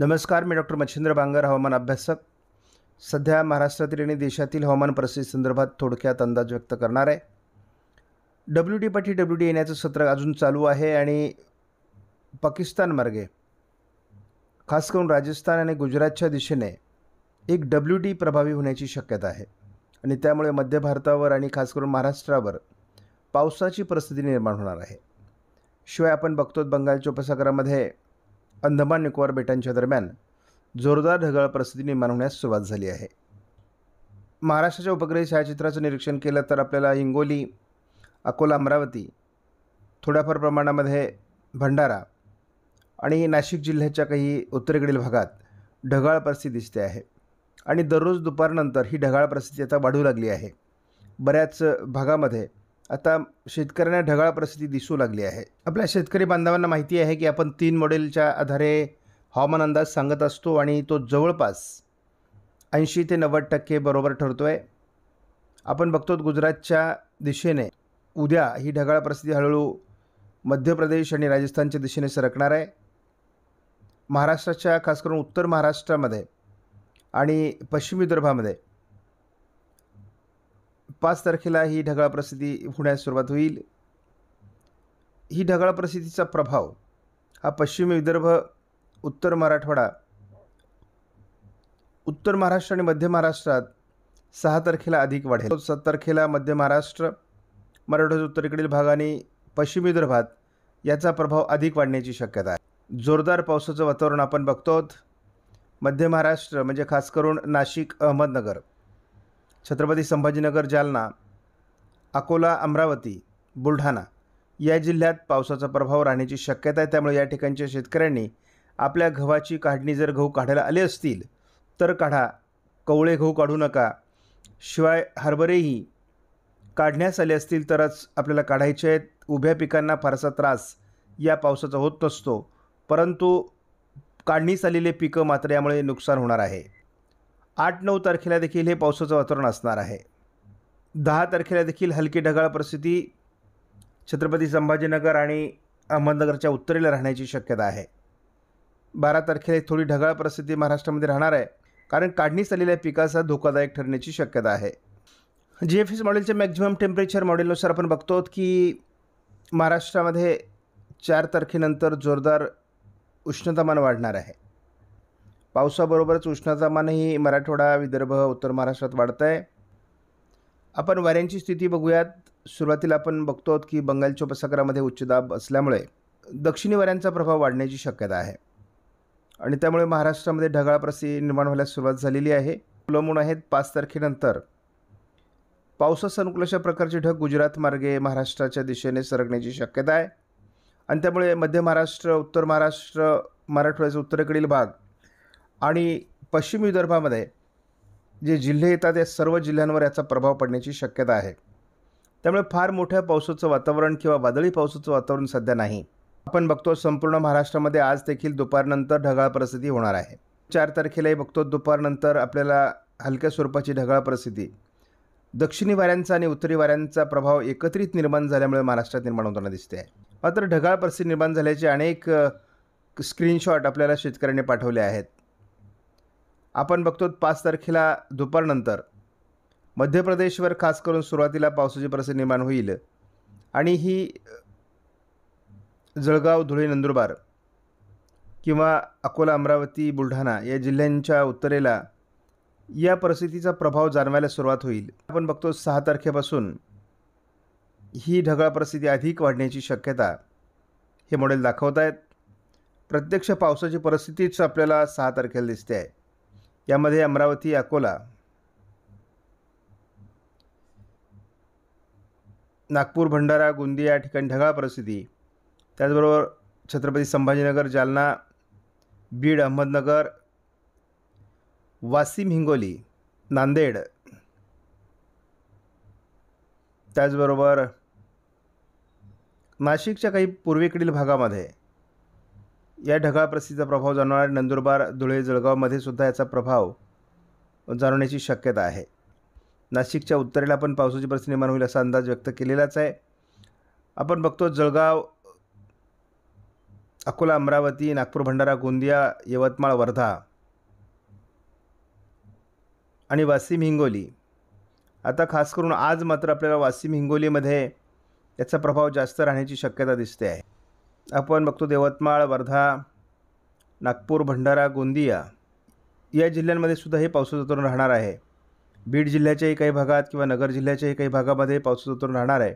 नमस्कार मी डॉक्टर मच्छिंद्र बांगर हवामान अभ्यासक सध्या महाराष्ट्रातील आणि देशातील हवामान परिस्थिती संदर्भात थोडक्यात अंदाज व्यक्त करणार आहे डब्ल्यू डी पाठी डब्ल्यू डी येण्याचं सत्र अजून चालू आहे आणि पाकिस्तानमार्गे खास करून राजस्थान आणि गुजरातच्या दिशेने एक डब्ल्यू डी प्रभावी होण्याची शक्यता आहे आणि त्यामुळे मध्य भारतावर आणि खास करून महाराष्ट्रावर पावसाची परिस्थिती निर्माण होणार आहे शिवाय आपण बघतो बंगालच्या उपसागरामध्ये अंदमान निकोबार बेटांच्या दरम्यान जोरदार ढगाळ परिस्थिती निर्माण होण्यास सुरुवात झाली आहे महाराष्ट्राच्या उपग्रही छायाचित्राचं निरीक्षण केलं तर आपल्याला हिंगोली अकोला अमरावती थोड्याफार प्रमाणामध्ये भंडारा आणि नाशिक जिल्ह्याच्या काही उत्तरेकडील भागात ढगाळ परिस्थिती दिसते आहे आणि दररोज दुपारनंतर ही ढगाळ परिस्थिती आता वाढू लागली आहे बऱ्याच भागामध्ये आता शेतकऱ्यांना ढगाळ परिस्थिती दिसू लागली आहे आपल्या शेतकरी बांधवांना माहिती आहे की आपण तीन मॉडेलच्या आधारे हवामान अंदाज सांगत असतो आणि तो जवळपास ऐंशी ते नव्वद टक्के बरोबर ठरतो आहे आपण बघतो गुजरातच्या दिशेने उद्या ही ढगाळ परिस्थिती हळूहळू मध्य प्रदेश आणि राजस्थानच्या दिशेने सरकणार आहे महाराष्ट्राच्या खास करून उत्तर महाराष्ट्रामध्ये आणि पश्चिम विदर्भामध्ये पाच तारखेला ही ढगाळ प्रसिद्धी होण्यास सुरुवात होईल ही ढगाळ प्रसिद्धीचा प्रभाव हा पश्चिम विदर्भ उत्तर मराठवाडा उत्तर महाराष्ट्र आणि मध्य महाराष्ट्रात सहा तारखेला अधिक वाढेल सात तारखेला मध्य महाराष्ट्र मराठवाड्याच्या उत्तरेकडील भाग आणि पश्चिम विदर्भात याचा प्रभाव अधिक वाढण्याची शक्यता आहे जोरदार पावसाचं वातावरण आपण बघतो मध्य महाराष्ट्र म्हणजे खास करून नाशिक अहमदनगर छत्रपती संभाजीनगर जालना अकोला अमरावती बुलढाणा या जिल्ह्यात पावसाचा प्रभाव राहण्याची शक्यता आहे त्यामुळे या ठिकाणच्या शेतकऱ्यांनी आपल्या गव्हाची काढणी जर गहू काढायला आले असतील तर काढा कवळे गहू काढू नका शिवाय हरभरेही काढण्यास आले असतील तरच आपल्याला काढायचे आहेत उभ्या पिकांना फारसा त्रास या पावसाचा होत नसतो परंतु काढणीस आलेले पिकं मात्र यामुळे नुकसान होणार आहे आठ नऊ तारखेला देखील हे पावसाचं वातावरण असणार आहे दहा तारखेला देखील हलकी ढगाळ परिस्थिती छत्रपती संभाजीनगर आणि अहमदनगरच्या उत्तरेला राहण्याची शक्यता आहे बारा तारखेला थोडी ढगाळ परिस्थिती महाराष्ट्रामध्ये राहणार आहे कारण काढणीस आलेल्या पिकाचा धोकादायक ठरण्याची शक्यता आहे जी एफ एस मॉडेलच्या मॅक्झिमम टेम्परेचर मॉडेलनुसार आपण बघतो की महाराष्ट्रामध्ये चार तारखेनंतर जोरदार उष्णतामान वाढणार आहे पावसाबरोबरच उष्णाचा मानही मराठवाडा विदर्भ उत्तर महाराष्ट्रात वाढत आहे आपण वाऱ्यांची स्थिती बघूयात सुरुवातीला आपण बघतो की बंगालच्या उपसागरामध्ये उच्चदाब असल्यामुळे दक्षिणी वाऱ्यांचा प्रभाव वाढण्याची शक्यता आहे आणि त्यामुळे महाराष्ट्रामध्ये प्रसी निर्माण व्हायला सुरुवात झालेली आहे अवलंबून आहेत पाच तारखेनंतर पावसा अनुकूल प्रकारचे ढग गुजरात मार्गे महाराष्ट्राच्या दिशेने सरकण्याची शक्यता आहे आणि त्यामुळे मध्य महाराष्ट्र उत्तर महाराष्ट्र मराठवाड्याचा उत्तरेकडील भाग आणि पश्चिम विदर्भामध्ये जे जिल्हे येतात या सर्व जिल्ह्यांवर याचा प्रभाव पडण्याची शक्यता आहे त्यामुळे फार मोठ्या पावसाचं वातावरण किंवा वादळी पावसाचं वातावरण सध्या नाही आपण बघतो संपूर्ण महाराष्ट्रामध्ये आज देखील दुपारनंतर ढगाळ परिस्थिती होणार आहे चार तारखेलाही बघतो दुपारनंतर आपल्याला हलक्या स्वरूपाची ढगाळ परिस्थिती दक्षिणी वाऱ्यांचा आणि उत्तरी वाऱ्यांचा प्रभाव एकत्रित निर्माण झाल्यामुळे महाराष्ट्रात निर्माण होताना दिसते आहे मात्र ढगाळ परिस्थिती निर्माण झाल्याचे अनेक स्क्रीनशॉट आपल्याला शेतकऱ्यांनी पाठवले आहेत आपण बघतो पाच तारखेला दुपारनंतर मध्य प्रदेशवर खास करून सुरुवातीला पावसाची परिस्थिती निर्माण होईल आणि ही जळगाव धुळे नंदुरबार किंवा अकोला अमरावती बुलढाणा या जिल्ह्यांच्या उत्तरेला या परिस्थितीचा प्रभाव जाणवायला सुरुवात होईल आपण बघतो सहा तारखेपासून ही ढगाळ परिस्थिती अधिक वाढण्याची शक्यता हे मॉडेल दाखवत आहेत प्रत्यक्ष पावसाची परिस्थितीच आपल्याला सहा तारखेला दिसते आहे यामध्ये अमरावती अकोला नागपूर भंडारा गोंदिया या ठिकाणी ढगाळ परिस्थिती त्याचबरोबर छत्रपती संभाजीनगर जालना बीड अहमदनगर वासिम हिंगोली नांदेड त्याचबरोबर नाशिकच्या काही पूर्वेकडील भागामध्ये या ढगाळ परिस्थितीचा प्रभाव जाणवणारे नंदुरबार धुळे जळगावमध्ये सुद्धा याचा प्रभाव जाणवण्याची शक्यता आहे नाशिकच्या उत्तरेला पण पावसाची परिस्थिती निर्माण होईल असा अंदाज व्यक्त केलेलाच आहे आपण बघतो जळगाव अकोला अमरावती नागपूर भंडारा गोंदिया यवतमाळ वर्धा आणि वाशिम हिंगोली आता खास करून आज मात्र आपल्याला वाशिम हिंगोलीमध्ये याचा प्रभाव जास्त राहण्याची शक्यता दिसते आहे आपण बघतो यवतमाळ वर्धा नागपूर भंडारा गोंदिया या जिल्ह्यांमध्ये सुद्धा हे पावसाचं राहणार आहे बीड जिल्ह्याच्याही काही भागात किंवा नगर जिल्ह्याच्याही काही भागामध्ये पावसाचं उतरून राहणार आहे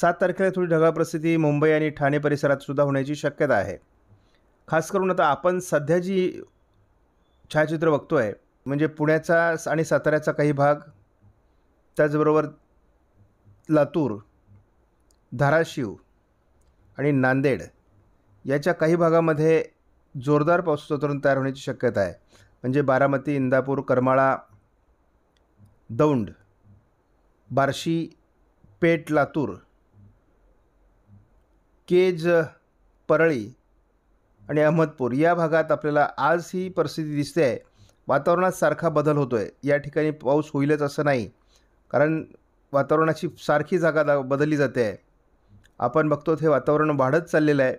सात तारखेला थोडी ढगाळ परिस्थिती मुंबई आणि ठाणे परिसरात सुद्धा होण्याची शक्यता आहे खास करून आता आपण सध्या जी छायाचित्र बघतो आहे म्हणजे पुण्याचा आणि साताऱ्याचा काही भाग त्याचबरोबर लातूर धाराशिव आणि नांदेड याच्या काही भागामध्ये जोरदार पाऊस वातावरण तयार होण्याची शक्यता आहे म्हणजे बारामती इंदापूर करमाळा दौंड बार्शी पेट लातूर केज परळी आणि अहमदपूर या भागात आपल्याला आज ही परिस्थिती दिसते आहे वातावरणात सारखा बदल होतो आहे या ठिकाणी पाऊस होईलच असं नाही कारण वातावरणाची सारखी जागा दा बदलली जाते आहे आपण बघतो हे वातावरण वाढत चाललेलं आहे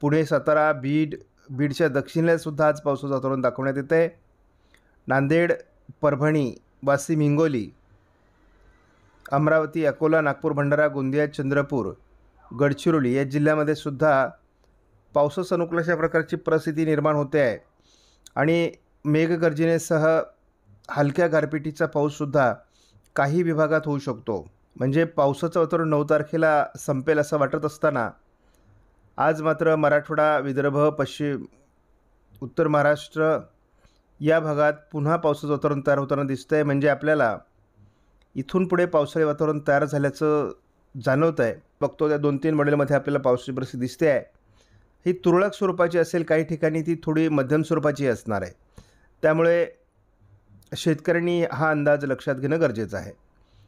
पुणे सातारा बीड बीडच्या दक्षिणेलासुद्धा आज पावसाचं वातावरण दाखवण्यात येत आहे नांदेड परभणी वाशिम हिंगोली अमरावती अकोला नागपूर भंडारा गोंदिया चंद्रपूर गडचिरोली या जिल्ह्यामध्ये सुद्धा पावसास अनुकूल अशा प्रकारची परिस्थिती निर्माण होते आहे आणि मेघगर्जनेसह हलक्या गारपिटीचा पाऊससुद्धा काही विभागात होऊ शकतो म्हणजे पावसाचं वातावरण नऊ तारखेला संपेल असं वाटत असताना आज मात्र मराठवाडा विदर्भ पश्चिम उत्तर महाराष्ट्र या भागात पुन्हा पावसाचं वातावरण तयार होताना दिसतं आहे म्हणजे आपल्याला इथून पुढे पावसाळी वातावरण तयार झाल्याचं जाणवत आहे बघतो त्या दोन तीन मॉडेलमध्ये आपल्याला पावसाची परिस्थिती दिसते आहे ही तुरळक स्वरूपाची असेल काही ठिकाणी ती थोडी मध्यम स्वरूपाची असणार आहे त्यामुळे शेतकऱ्यांनी हा अंदाज लक्षात घेणं गरजेचं आहे